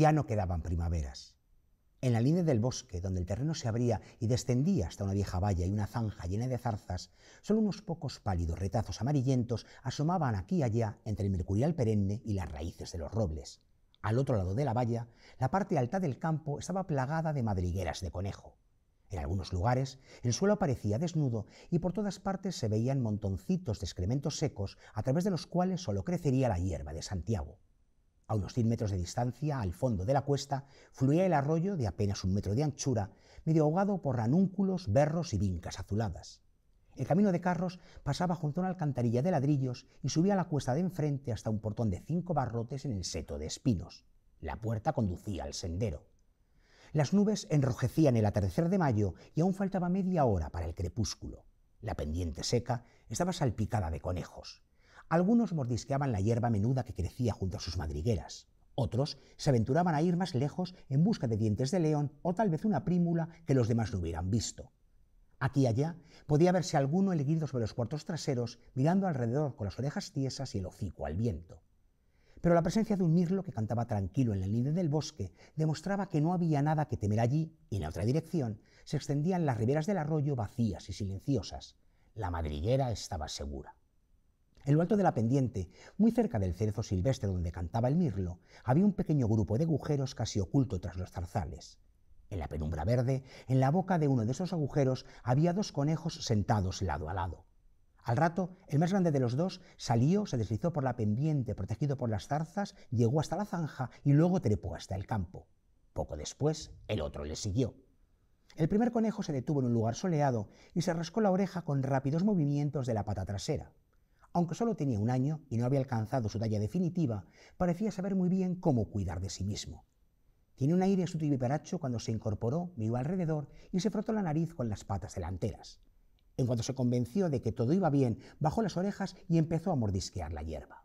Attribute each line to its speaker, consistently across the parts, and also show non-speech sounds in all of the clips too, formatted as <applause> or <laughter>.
Speaker 1: ya no quedaban primaveras. En la línea del bosque, donde el terreno se abría y descendía hasta una vieja valla y una zanja llena de zarzas, solo unos pocos pálidos retazos amarillentos asomaban aquí y allá entre el mercurial perenne y las raíces de los robles. Al otro lado de la valla, la parte alta del campo estaba plagada de madrigueras de conejo. En algunos lugares el suelo parecía desnudo y por todas partes se veían montoncitos de excrementos secos a través de los cuales solo crecería la hierba de Santiago. A unos 100 metros de distancia, al fondo de la cuesta, fluía el arroyo de apenas un metro de anchura, medio ahogado por ranúnculos, berros y vincas azuladas. El camino de carros pasaba junto a una alcantarilla de ladrillos y subía a la cuesta de enfrente hasta un portón de cinco barrotes en el seto de espinos. La puerta conducía al sendero. Las nubes enrojecían el atardecer de mayo y aún faltaba media hora para el crepúsculo. La pendiente seca estaba salpicada de conejos. Algunos mordisqueaban la hierba menuda que crecía junto a sus madrigueras. Otros se aventuraban a ir más lejos en busca de dientes de león o tal vez una prímula que los demás no hubieran visto. Aquí y allá podía verse alguno elegido sobre los cuartos traseros, mirando alrededor con las orejas tiesas y el hocico al viento. Pero la presencia de un mirlo que cantaba tranquilo en la línea del bosque demostraba que no había nada que temer allí, y en la otra dirección se extendían las riberas del arroyo vacías y silenciosas. La madriguera estaba segura. En lo alto de la pendiente, muy cerca del cerezo silvestre donde cantaba el mirlo, había un pequeño grupo de agujeros casi oculto tras los zarzales. En la penumbra verde, en la boca de uno de esos agujeros, había dos conejos sentados lado a lado. Al rato, el más grande de los dos salió, se deslizó por la pendiente, protegido por las zarzas, llegó hasta la zanja y luego trepó hasta el campo. Poco después, el otro le siguió. El primer conejo se detuvo en un lugar soleado y se rascó la oreja con rápidos movimientos de la pata trasera. Aunque solo tenía un año y no había alcanzado su talla definitiva, parecía saber muy bien cómo cuidar de sí mismo. Tiene un aire sutil y vivaracho cuando se incorporó, miró alrededor y se frotó la nariz con las patas delanteras. En cuanto se convenció de que todo iba bien, bajó las orejas y empezó a mordisquear la hierba.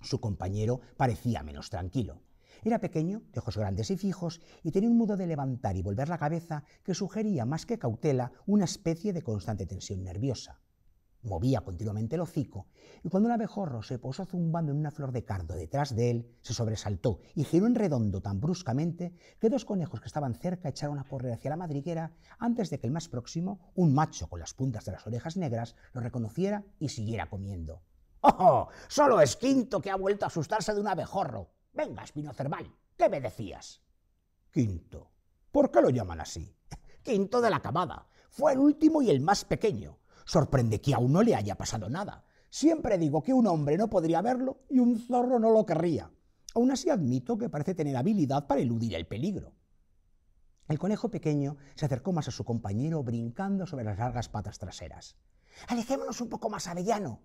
Speaker 1: Su compañero parecía menos tranquilo. Era pequeño, de ojos grandes y fijos, y tenía un modo de levantar y volver la cabeza que sugería más que cautela una especie de constante tensión nerviosa movía continuamente el hocico, y cuando un abejorro se posó zumbando en una flor de cardo detrás de él, se sobresaltó y giró en redondo tan bruscamente que dos conejos que estaban cerca echaron a correr hacia la madriguera antes de que el más próximo, un macho con las puntas de las orejas negras, lo reconociera y siguiera comiendo. ¡Oh! Solo es Quinto que ha vuelto a asustarse de un abejorro. Venga, Espino Cerval, ¿qué me decías? Quinto. ¿Por qué lo llaman así? Quinto de la camada. Fue el último y el más pequeño. Sorprende que aún no le haya pasado nada. Siempre digo que un hombre no podría verlo y un zorro no lo querría. Aún así admito que parece tener habilidad para eludir el peligro. El conejo pequeño se acercó más a su compañero brincando sobre las largas patas traseras. Alejémonos un poco más, Avellano.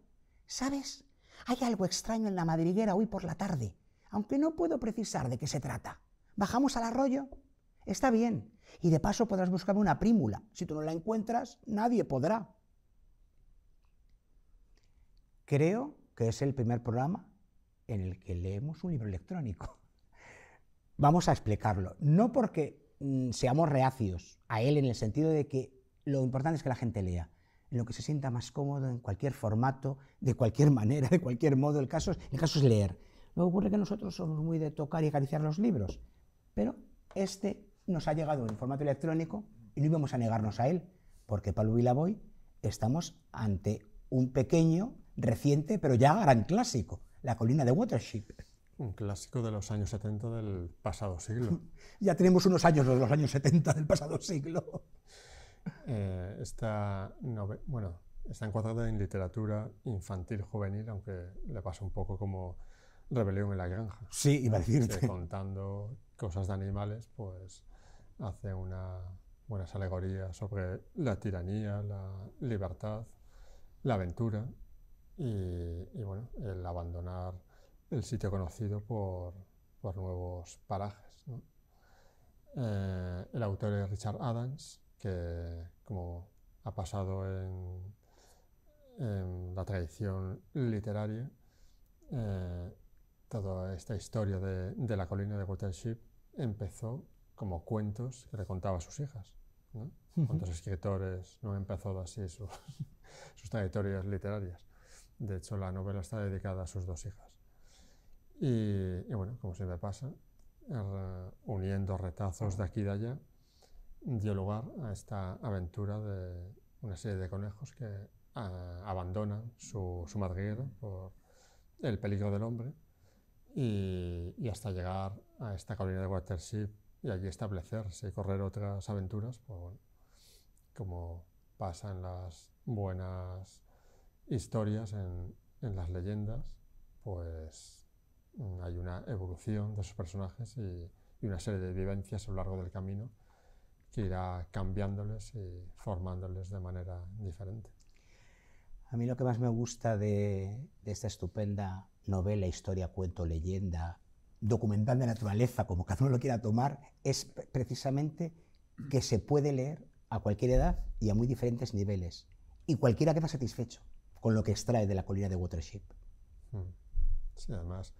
Speaker 1: ¿Sabes? Hay algo extraño en la madriguera hoy por la tarde, aunque no puedo precisar de qué se trata. ¿Bajamos al arroyo? Está bien. Y de paso podrás buscarme una prímula. Si tú no la encuentras, nadie podrá. Creo que es el primer programa en el que leemos un libro electrónico. <laughs> Vamos a explicarlo. No porque mm, seamos reacios a él en el sentido de que lo importante es que la gente lea, en lo que se sienta más cómodo, en cualquier formato, de cualquier <laughs> manera, de cualquier modo. El caso es, leer. Lo que ocurre que nosotros somos muy de tocar y acariciar los libros, pero este nos ha llegado en formato electrónico y no íbamos a negarnos a él, porque Pablo Vilaboy estamos ante un pequeño reciente, pero ya gran clásico, la colina de Watership.
Speaker 2: Un clásico de los años 70 del pasado siglo.
Speaker 1: <laughs> ya tenemos unos años de los años 70 del pasado siglo.
Speaker 2: Eh, está, bueno, está encuadrada en literatura infantil juvenil, aunque le pasa un poco como Rebelión en la Granja. Sí, iba a decirte. contando cosas de animales, pues hace una, buenas alegorías sobre la tiranía, la libertad, la aventura y, bueno, el abandonar el sitio conocido por, nuevos parajes. Eh, el autor es Richard Adams, que como ha pasado en, la tradición literaria, eh, toda esta historia de, la colina de Watership empezó como cuentos que le contaba a sus hijas. ¿no? ¿Cuántos escritores no han empezado así <laughs> sus trayectorias literarias? De hecho, la novela está dedicada a sus dos hijas. Y, bueno, como siempre pasa, er, uniendo retazos de aquí y de allá, dio lugar a esta aventura de una serie de conejos que abandonan su, su madriguera por el peligro del hombre y, hasta llegar a esta colina de Watership y allí establecerse y correr otras aventuras, pues como pasan las buenas historias, en, las leyendas, pues mm, hay una evolución de esos personajes y, una serie de vivencias a lo largo del camino que irá cambiándoles y formándoles de manera diferente.
Speaker 1: A mí lo que más me gusta de, de esta estupenda novela, historia, cuento, leyenda, documental de naturaleza, como cada uno lo quiera tomar, es precisamente que se puede leer a cualquier edad y a muy diferentes niveles. Y cualquiera queda satisfecho con lo que extrae de la colina de Watership. Hmm.
Speaker 2: Sí, además,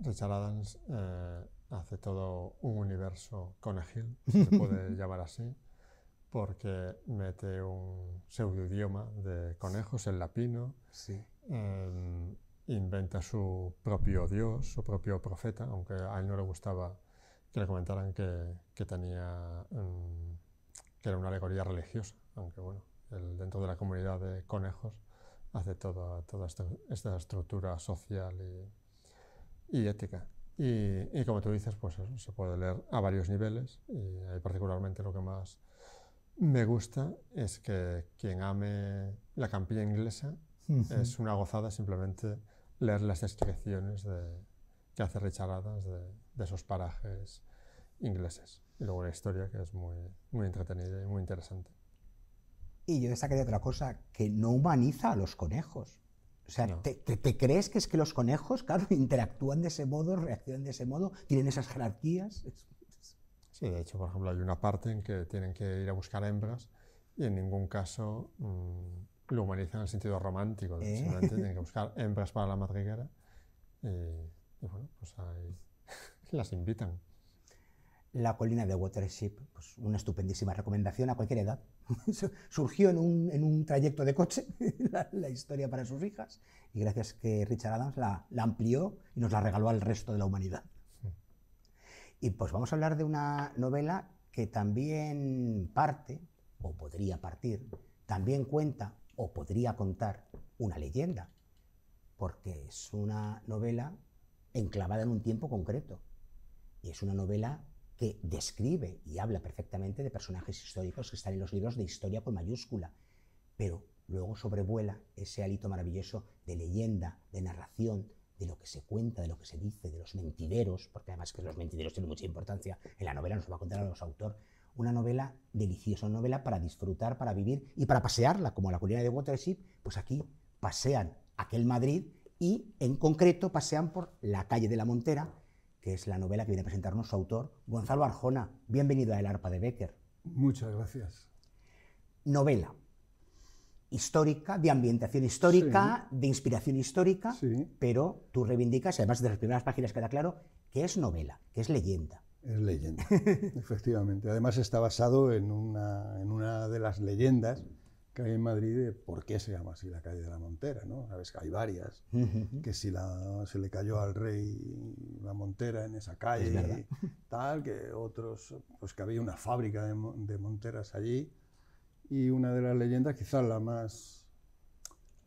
Speaker 2: Richard Adams eh, hace todo un universo conejil, se puede <laughs> llamar así, porque mete un idioma de conejos, el lapino, em, inventa su propio dios, su propio profeta, aunque a él no le gustaba que le comentaran que, que tenía em, que era una alegoría religiosa, aunque bueno, dentro de la comunidad de conejos hace toda, toda esta, estructura social y, ética. Y, como tú dices, pues se puede leer a varios niveles y particularmente lo que más me gusta es que quien ame la campiña inglesa es una gozada simplemente leer las descripciones de, que hace Richard Adams de, de, esos parajes ingleses. Y luego la historia que es muy, muy entretenida y muy interesante.
Speaker 1: Y yo destacaría otra cosa, que no humaniza a los conejos. O sea, te, crees que es que los conejos, claro, <laughs> interactúan de ese modo, reaccionan de ese modo, tienen esas jerarquías?
Speaker 2: Sí, de hecho, por ejemplo, hay una parte en que tienen que ir a buscar hembras y en ningún caso mm, lo humanizan en el sentido romántico. ¿Eh? Simplemente tienen que <laughs> buscar hembras para la madriguera y, y bueno, pues <laughs> las invitan.
Speaker 1: La colina de Watership, pues una estupendísima recomendación a cualquier edad. <laughs> Surgió en un, en trayecto de coche <laughs> la, historia para sus hijas y gracias que Richard Adams la, amplió y nos la regaló al resto de la humanidad. Y pues vamos a hablar de una novela que también parte, o podría partir, también cuenta o podría contar una leyenda, porque es una novela enclavada en un tiempo concreto. Y es una novela que describe y habla perfectamente de personajes históricos que están en los libros de historia con mayúscula, pero luego sobrevuela ese hálito maravilloso de leyenda, de narración, de lo que se cuenta, de lo que se dice, de los mentideros, porque además que los mentideros tienen mucha importancia, en la novela nos va a contar a los autores, una novela deliciosa, una novela para disfrutar, para vivir y para pasearla, como la colina de Watership, pues aquí pasean aquel Madrid y en concreto pasean por la calle de la Montera, que es la novela que viene a presentarnos su autor, Gonzalo Arjona. Bienvenido a El Arpa de Becker.
Speaker 3: Muchas gracias.
Speaker 1: Novela histórica, de ambientación histórica, de inspiración histórica, pero tú reivindicas, además de las primeras páginas queda claro, que es novela, que es leyenda. Es leyenda, <laughs> efectivamente. Además está basado en una,
Speaker 3: en una de las leyendas que hay en Madrid de por qué se llama así la calle de la Montera, ¿no? Sabes que hay varias, que si la, se le cayó al rey la Montera en esa calle, tal, que otros, pues que había una fábrica de, Monteras allí, y una de las leyendas, quizás la más,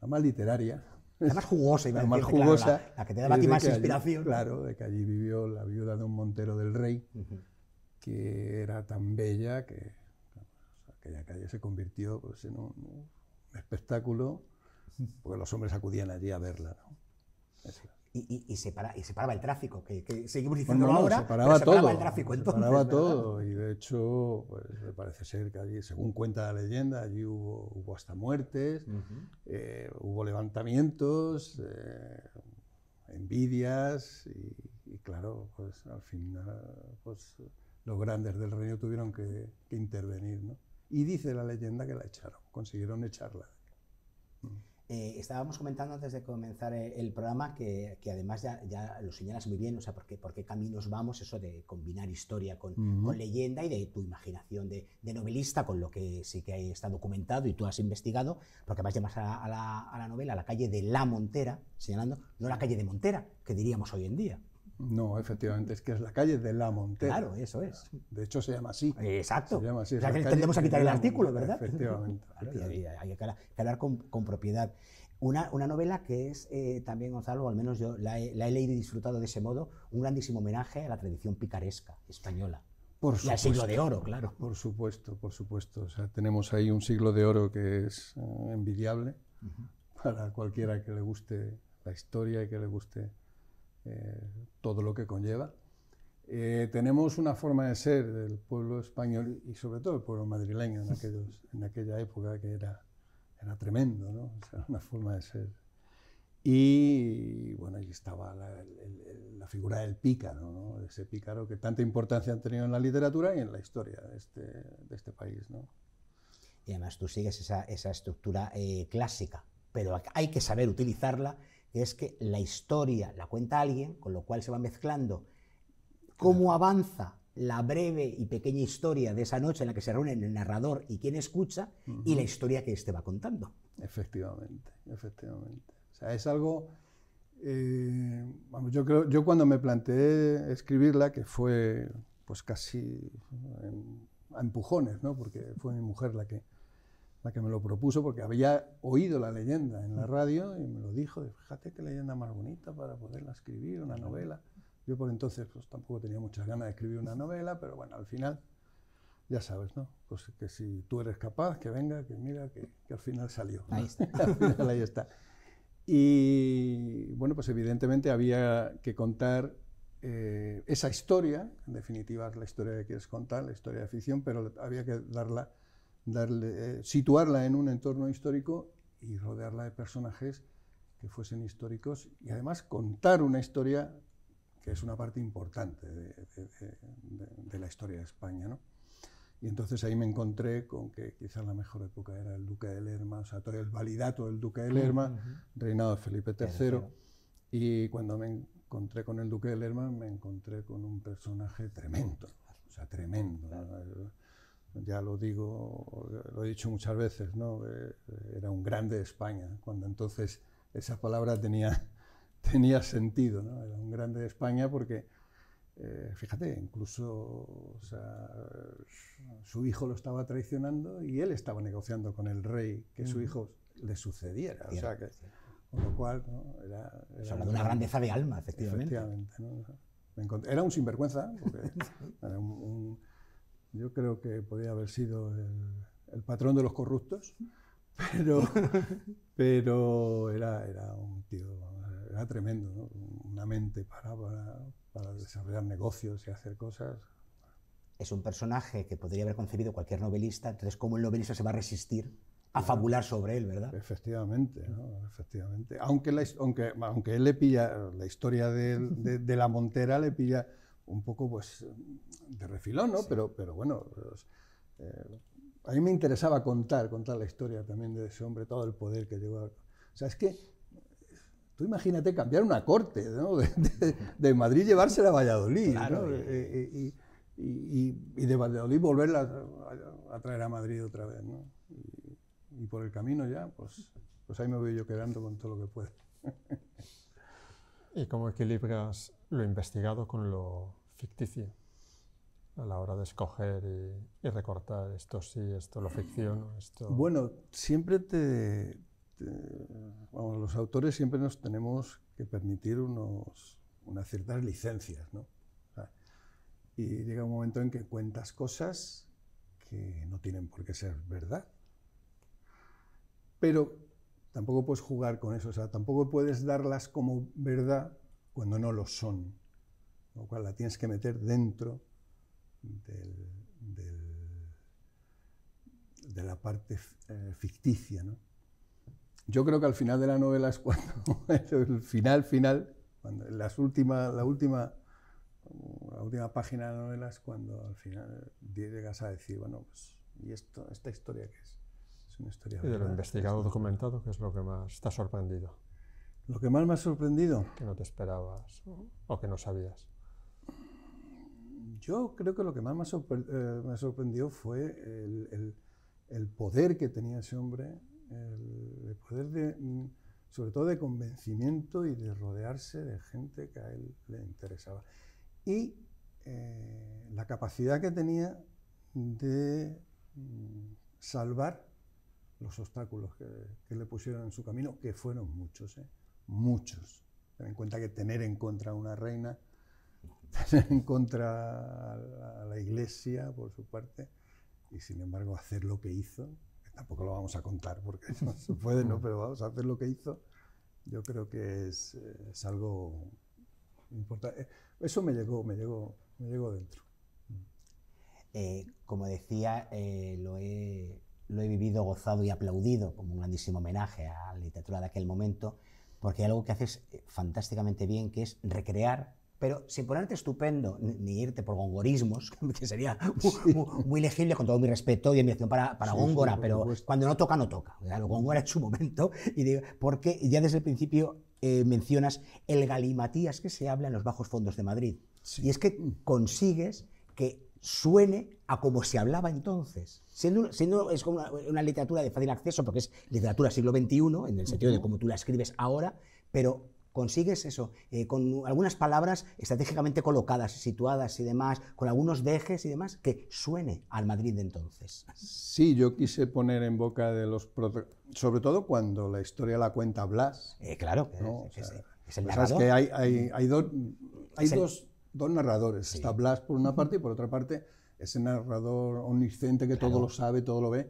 Speaker 3: la más literaria.
Speaker 1: La más jugosa, la más jugosa. la, que te da más inspiración.
Speaker 3: claro, de que allí vivió la viuda de un montero del rey, que era tan bella que que calle se convirtió pues, en un, espectáculo, porque los hombres acudían allí
Speaker 1: a verla. Y, y, se paraba el tráfico, que, seguimos diciendo ahora, se paraba, todo, el tráfico Se paraba todo,
Speaker 3: y de hecho, me pues, parece ser que allí, según cuenta la leyenda, allí hubo, hasta muertes, eh, hubo levantamientos, eh, envidias, y, claro, pues al final, pues los grandes del reino tuvieron que, que intervenir, ¿no? y dice la leyenda que la echaron, consiguieron echarla.
Speaker 1: Eh, estábamos comentando antes de comenzar eh, el programa que, además ya, lo señalas muy bien, o sea, por qué, caminos vamos, eso de combinar historia con, leyenda y de tu imaginación de, novelista, con lo que sí que está documentado y tú has investigado, porque además llamas a, a, la, a la novela a la calle de La Montera, señalando, no la calle de Montera, que diríamos hoy en día. No, efectivamente, es que es la calle de la Montera. Claro, eso es.
Speaker 3: De hecho, se llama así. Exacto. Se que tendemos a quitar el artículo, ¿verdad? Efectivamente. <laughs> Hay,
Speaker 1: que hablar con, propiedad. Una, novela que es eh, también, Gonzalo, al menos yo la he, leído y disfrutado de ese modo, un grandísimo homenaje a la tradición picaresca española. Por supuesto, y siglo de oro, claro. Por supuesto, por
Speaker 3: supuesto. O sea, tenemos ahí un siglo de oro que es eh, envidiable para cualquiera que le guste la historia y que le guste eh, todo lo que conlleva. Eh, tenemos una forma de ser del pueblo español y sobre todo el pueblo madrileño en, <laughs> aquella época que era, era tremendo, ¿no? era una forma de ser. Y bueno, ahí estaba la, figura del pícaro, ¿no? ese pícaro que tanta importancia han tenido en la literatura y en la historia de este, de este país. ¿no?
Speaker 1: Y además tú sigues esa, esa estructura eh, clásica, pero hay que saber utilizarla es que la historia la cuenta alguien, con lo cual se va mezclando cómo avanza la breve y pequeña historia de esa noche en la que se reúnen el narrador y quien escucha y la historia que éste va contando. Efectivamente, efectivamente. O sea, es
Speaker 3: algo... Eh, yo, yo cuando me planteé escribirla, que fue pues casi a empujones, ¿no? porque fue mi mujer la que, la que me lo propuso porque había oído la leyenda en la radio y me lo dijo, fíjate qué leyenda más bonita para poderla escribir, una novela. Yo por entonces pues, tampoco tenía muchas ganas de escribir una novela, pero bueno, al final, ya sabes, ¿no? Pues que si tú eres capaz, que venga, que mira, que, al final salió. <laughs> Ahí está. Y bueno, pues evidentemente había que contar eh, esa historia, en definitiva es la historia que quieres contar, la historia de ficción, pero había que darla eh, situarla en un entorno histórico y rodearla de personajes que fuesen históricos y además contar una historia que es una parte importante de, la historia de España. Y entonces ahí me encontré con que quizás la mejor época era el Duque de Lerma, o sea, todo el validato del Duque de Lerma, reinado de Felipe III. Y cuando me encontré con el Duque de Lerma, me encontré con un personaje tremendo, o sea, tremendo. Eh, ya lo digo, lo he dicho muchas veces, ¿no? Eh, era un grande de España, cuando entonces esa palabra tenía, <laughs> tenía sentido, era un grande de España porque, eh, fíjate, incluso su hijo lo estaba traicionando y él estaba negociando con el rey que su hijo le sucediera. O sea que, con lo cual, era, una grandeza de alma, efectivamente. efectivamente era un sinvergüenza, porque <laughs> un yo creo que podía haber sido el, patrón de los corruptos, pero, <laughs> pero era, era un tío, era tremendo, una mente para, para, desarrollar negocios y
Speaker 1: hacer cosas es un personaje que podría haber concebido cualquier novelista, entonces cómo el novelista se va a resistir a fabular sobre él, ¿verdad? Efectivamente, efectivamente.
Speaker 3: Aunque, la, aunque, aunque él le pilla, la historia de, la Montera le pilla un poco pues, de refilón, ¿no? Pero, pero bueno, pues, eh, a mí me interesaba contar, contar la historia también de ese hombre, todo el poder que llegó O sea, es que tú imagínate cambiar una corte, <laughs> De, Madrid llevársela a Valladolid, eh, eh, y, y, de Valladolid volverla a, traer a Madrid otra vez, Y, por el camino ya, pues, pues ahí me voy yo quedando con todo lo que puedo. <laughs>
Speaker 2: y cómo equilibras lo investigado con lo ficticio a la hora de escoger y, recortar esto sí, esto lo ficción? Bueno,
Speaker 3: siempre te, los autores siempre nos tenemos que permitir unos, unas ciertas licencias, ¿no? y llega un momento en que cuentas cosas que no tienen por qué ser verdad. Pero Tampoco puedes jugar con eso, o sea, tampoco puedes darlas como verdad cuando no lo son. lo cual la tienes que meter dentro de la parte eh, ficticia. Yo creo que al final de la novela es cuando <laughs> el final final, cuando las últimas, la última la última página de la novela es cuando al final llegas a decir, bueno, pues, ¿y esto, esta historia qué es?
Speaker 2: Y de lo investigado, documentado, que es lo que más te ha sorprendido? Lo
Speaker 3: que más me ha sorprendido. Que no te esperabas o, que no sabías. Yo creo que lo que más me, eh, sorprendió fue el, poder que tenía ese hombre, el, poder de, mm, sobre todo de convencimiento y de rodearse de gente que a él le interesaba. Y eh, la capacidad que tenía de mm, salvar los obstáculos que, le pusieron en su camino, que fueron muchos, ¿eh? muchos. Ten en cuenta que tener en contra a una reina, <laughs> tener en contra a la, iglesia por su parte, y sin embargo hacer lo que hizo, que tampoco lo vamos a contar porque <laughs> no se puede, no, pero vamos a hacer lo que hizo, yo creo
Speaker 1: que es, eh, algo
Speaker 3: importante. Eh, eso me llegó, me llegó, me llegó dentro.
Speaker 1: como decía, lo he lo he vivido, gozado y aplaudido como un grandísimo homenaje a la literatura de aquel momento, porque hay algo que haces eh, fantásticamente bien, que es recrear, pero sin ponerte estupendo ni irte por gongorismos, <laughs> que sería muy, legible, con todo mi respeto y admiración para, para Góngora, pero cuando no toca, no toca. Lo Góngora su momento, <laughs> y porque ya desde el principio eh, mencionas el galimatías que se habla en los bajos fondos de Madrid. Y es que mm. consigues que suene a como se hablaba entonces. Siendo, es como una, literatura de fácil acceso, porque es literatura siglo XXI, en el sentido de cómo tú la escribes ahora, pero consigues eso, eh, con algunas palabras estratégicamente colocadas, situadas y demás, con algunos dejes y demás, que suene al Madrid de entonces.
Speaker 3: Sí, yo quise poner en boca de los... Sobre todo cuando la historia la cuenta Blas. Eh, claro, es, el Sabes que hay, hay, hay, dos dos narradores. Está Blas por una parte y por otra parte ese narrador omnisciente que todo lo sabe, todo lo ve.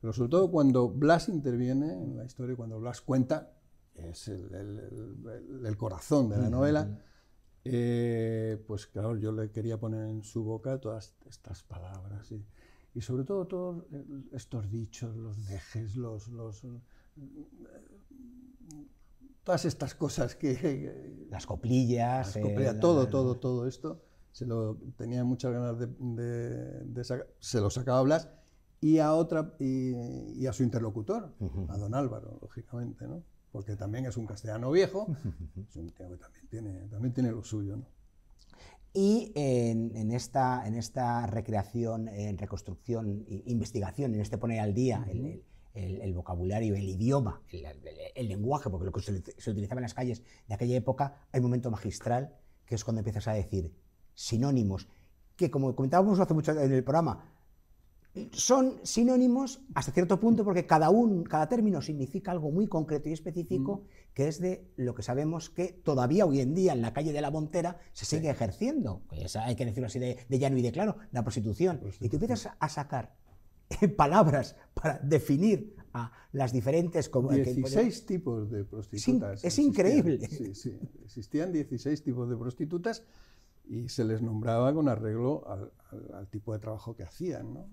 Speaker 3: Pero sobre todo cuando Blas interviene en la historia, cuando Blas cuenta, es el, el, corazón de la novela, eh, pues claro, yo le quería poner en su boca todas estas palabras y, y sobre todo todos estos dichos, los dejes, los, los eh, todas estas cosas que... <laughs> Eh, las coplillas. Eh, todo, todo, todo esto. Se lo tenía muchas ganas de, sacar, se lo sacaba Blas y a otra y, a su interlocutor, a don Álvaro, lógicamente, ¿no? Porque también es un castellano viejo, también tiene, también tiene lo suyo,
Speaker 1: Y en, esta, en esta recreación, en reconstrucción, investigación, en este poner al día, el, vocabulario, el idioma, el, lenguaje, porque lo que se, utilizaba en las calles de aquella época, hay un momento magistral que es cuando empiezas a decir sinónimos, que como comentábamos hace mucho en el programa, son sinónimos hasta cierto punto porque cada, un, cada término significa algo muy concreto y específico que es de lo que sabemos que todavía hoy en día en la calle de la Montera se sigue ejerciendo. Pues hay que decirlo así de, llano y de claro, la prostitución. y te empiezas a sacar <laughs> palabras para definir a las diferentes... 16
Speaker 3: tipos de prostitutas. es increíble. Sí, sí, existían 16 tipos de prostitutas y se les nombraba con arreglo al, tipo de trabajo que hacían, ¿no?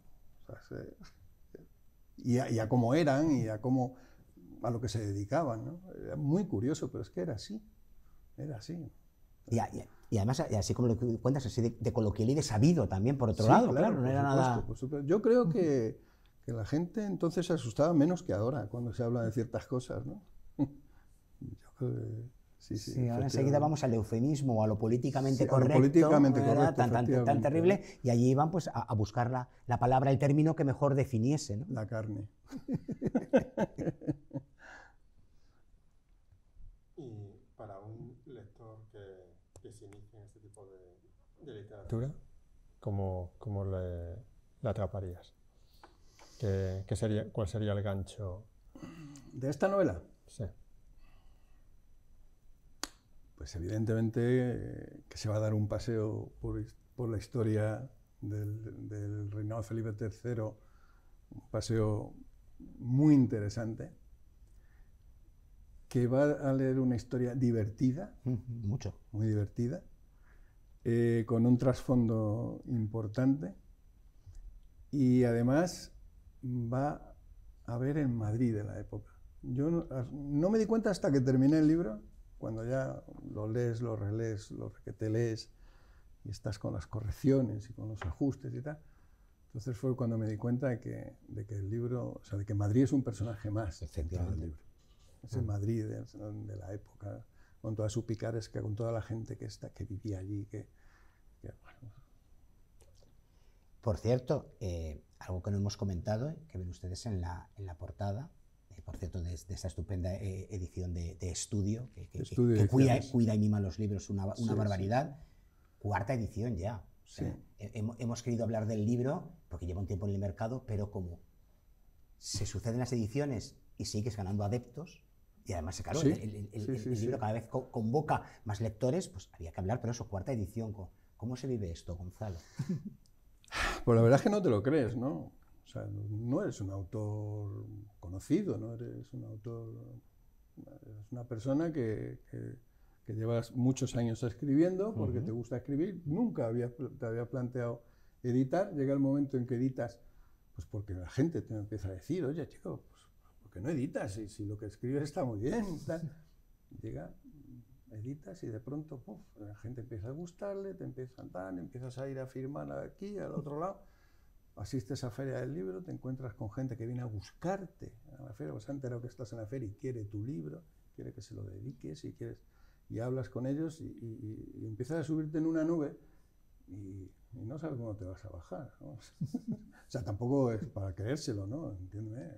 Speaker 3: y, a, cómo eran y a cómo a lo que se dedicaban, ¿no? Era muy curioso, pero es que era así, era así.
Speaker 1: Y, además, así como lo cuentas, así de, coloquial y de sabido también, por otro lado, claro, no era nada...
Speaker 3: Yo creo que, que, la gente entonces se asustaba menos que ahora cuando se habla de ciertas cosas, ¿no?
Speaker 1: <laughs> sí, sí, sí ahora enseguida vamos al eufemismo, a lo políticamente correcto, políticamente correcto tan, tan, terrible, y allí iban pues a, a buscar la, la, palabra, el término que mejor definiese. ¿no? La carne. <laughs>
Speaker 2: ¿cómo, la atraparías? sería, ¿Cuál sería el gancho?
Speaker 3: ¿De esta novela? Sí. Pues evidentemente eh, que se va a dar un paseo por, la historia del, del reinado de Felipe III, un paseo muy interesante, que va a leer una historia divertida.
Speaker 1: Mm, mucho.
Speaker 3: Muy divertida eh, con un trasfondo importante y además va a ver en Madrid de la época. Yo no, me di cuenta hasta que terminé el libro, cuando ya lo lees, lo relees, lo que lees, y estás con las correcciones y con los ajustes y tal. Entonces fue cuando me di cuenta de que, el libro, o sea, de que Madrid es un personaje más del libro. Es el Madrid de la época con toda su picaresca, con toda la gente que, está, que vivía allí. Que,
Speaker 1: Por cierto, eh, algo que no hemos comentado, eh, que ven ustedes en la, en la portada, eh, por cierto, de, esta estupenda edición de, estudio, que, cuida, cuida, y mima los libros, una, una barbaridad. Cuarta edición ya. hemos querido hablar del libro porque lleva un tiempo en el mercado, pero como se suceden las ediciones y sigues ganando adeptos, y además, claro, el, libro cada vez convoca más lectores, pues había que hablar, pero eso, cuarta edición. ¿Cómo se vive esto, Gonzalo? <laughs>
Speaker 3: Pues la verdad es que no te lo
Speaker 1: crees, ¿no? O sea, no eres un
Speaker 3: autor conocido, no eres un autor. Es una persona que, llevas muchos años escribiendo porque te gusta escribir. Nunca había, te había planteado editar. Llega el momento en que editas, pues porque la gente te empieza a decir, oye, chico, que no editas? Si, si lo que escribes está muy bien. Tal. <laughs> Llega, editas y de pronto la gente empieza a gustarle, te empiezan andar, empiezas a ir a firmar aquí, al otro <laughs> lado. Asistes a Feria del Libro, te encuentras con gente que viene a buscarte a la feria, pues se ha que estás en la feria y quiere tu libro, quiere que se lo dediques y quieres y hablas con ellos y, empiezas a subirte en una nube y, no sabes cómo te vas a bajar. <laughs> o sea, tampoco es para creérselo, ¿no? Entiéndeme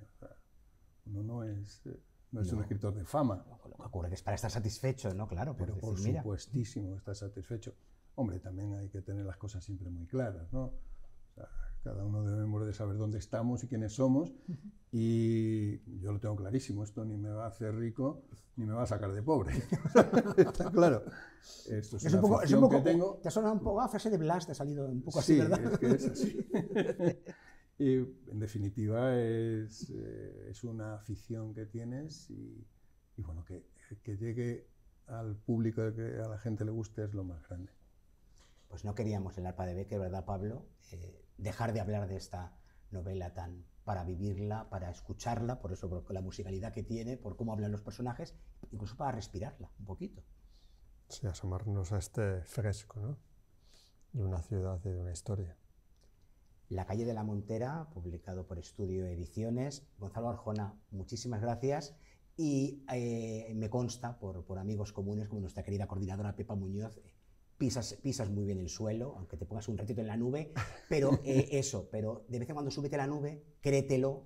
Speaker 3: no es, eh, no es un escritor de fama. Lo que ocurre es para estar satisfecho, ¿no? Claro, pero por supuestísimo estar satisfecho. Hombre, también hay que tener las cosas siempre muy claras, ¿no? cada uno debemos de saber dónde estamos y quiénes somos. Y yo lo tengo clarísimo, esto ni me va a hacer rico ni me va a sacar de pobre. <laughs> Está claro. Esto es, un poco, es, un poco, que tengo.
Speaker 1: Te suena un poco a ah, frase de Blas, te ha salido un poco así, sí, Es que es así. <laughs>
Speaker 3: Y en definitiva es, eh, es una afición que tienes y, bueno, que, que, llegue
Speaker 1: al público, que a la gente le guste es lo más grande. Pues no queríamos el arpa de Becker, ¿verdad Pablo? Eh, dejar de hablar de esta novela tan para vivirla, para escucharla, por eso, por la musicalidad que tiene, por cómo hablan los personajes, incluso para respirarla un poquito.
Speaker 2: Sí, asomarnos a este fresco, ¿no? De una ciudad y de una historia.
Speaker 1: La calle de la Montera, publicado por Estudio Ediciones. Gonzalo Arjona, muchísimas gracias. Y eh, me consta por, amigos comunes, como nuestra querida coordinadora Pepa Muñoz, eh, pisas, pisas muy bien el suelo, aunque te pongas un ratito en la nube, pero <laughs> eh, eso, pero de vez en cuando súbete a la nube, créetelo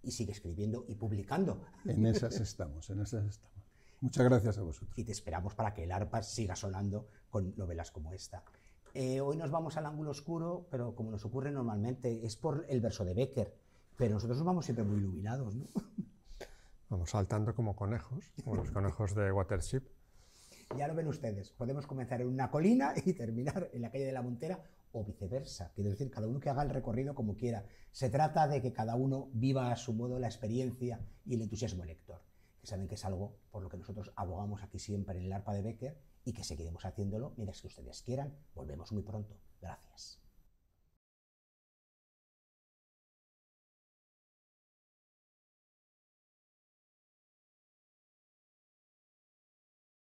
Speaker 1: y sigue escribiendo y publicando. En esas estamos, en esas estamos. Muchas gracias a vosotros. Y te esperamos para que el arpa siga sonando con novelas como esta. Eh, hoy nos vamos al ángulo oscuro, pero como nos ocurre normalmente, es por el verso de Becker, pero nosotros nos vamos siempre muy iluminados, ¿no? <laughs>
Speaker 2: Vamos saltando como conejos, como los conejos de Watership.
Speaker 1: Ya lo ven ustedes, podemos comenzar en una colina y terminar en la calle de la Montera o viceversa. Quiero decir, cada uno que haga el recorrido como quiera. Se trata de que cada uno viva a su modo la experiencia y el entusiasmo lector, que saben que es algo por lo que nosotros abogamos aquí siempre en el arpa de Becker y que seguiremos haciéndolo mientras que ustedes quieran. Volvemos muy pronto. Gracias.